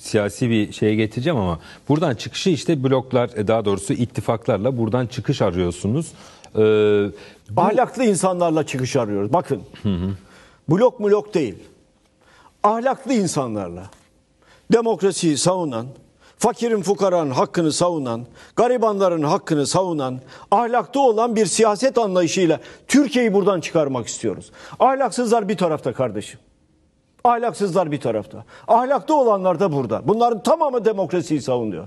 siyasi bir şeye getireceğim ama buradan çıkışı işte bloklar e, daha doğrusu ittifaklarla buradan çıkış arıyorsunuz. Ee, bu... Ahlaklı insanlarla çıkış arıyoruz. Bakın hı hı. blok blok değil. Ahlaklı insanlarla demokrasiyi savunan, fakirin fukaranın hakkını savunan, garibanların hakkını savunan, ahlaklı olan bir siyaset anlayışıyla Türkiye'yi buradan çıkarmak istiyoruz. Ahlaksızlar bir tarafta kardeşim. Ahlaksızlar bir tarafta. Ahlaklı olanlar da burada. Bunların tamamı demokrasiyi savunuyor.